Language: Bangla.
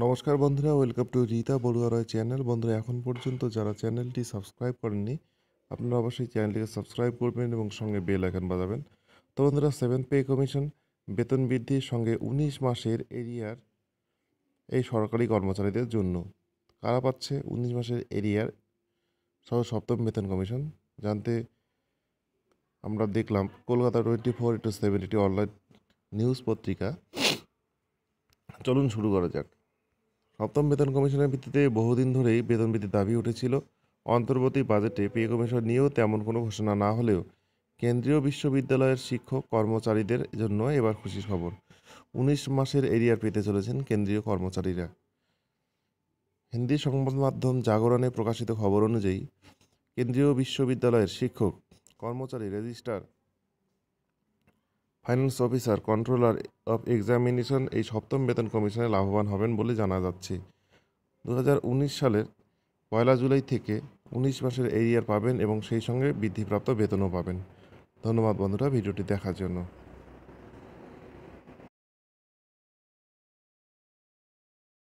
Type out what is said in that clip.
নমস্কার বন্ধুরা welcome to Rita Barua Roy channel বন্ধুরা এখন পর্যন্ত যারা চ্যানেলটি সাবস্ক্রাইব করেননি আপনারা অবশ্যই চ্যানেলটিকে সাবস্ক্রাইব করবেন এবং সঙ্গে বেল আইকন বাজাবেন তো বন্ধুরা সেভেন পে কমিশন বেতন বৃদ্ধির সঙ্গে উনিশ মাসের এরিয়ার এই সরকারি কর্মচারীদের জন্য কারা পাচ্ছে উনিশ মাসের এরিয়ার সহ সপ্তম বেতন কমিশন জানতে আমরা দেখলাম Kolkata twenty four into seven এটি অনলাইন নিউজ পত্রিকা চলুন শুরু করা যাক সপ্তম বেতন কমিশনের ভিত্তিতে বহুদিন ধরেই বেতন বৃদ্ধির দাবি উঠেছিল অন্তর্বর্তী বাজেটে পে কমিশন নিয়েও তেমন কোনো ঘোষণা না হলেও কেন্দ্রীয় বিশ্ববিদ্যালয়ের শিক্ষক কর্মচারীদের জন্য এবার খুশির খবর উনিশ মাসের এরিয়ার পেতে চলেছেন কেন্দ্রীয় কর্মচারীরা হিন্দি সংবাদ মাধ্যম জাগরণে প্রকাশিত খবর অনুযায়ী কেন্দ্রীয় বিশ্ববিদ্যালয়ের শিক্ষক কর্মচারী registrar finance officer controller of examination এই সপ্তম বেতন কমিশনে লাভবান হবেন বলে জানা যাচ্ছে দু সালের পয়লা জুলাই থেকে উনিশ মাসের এরিয়ার পাবেন এবং সেই সঙ্গে বৃদ্ধিপ্রাপ্ত বেতনও পাবেন ধন্যবাদ বন্ধুরা ভিডিওটি দেখার জন্য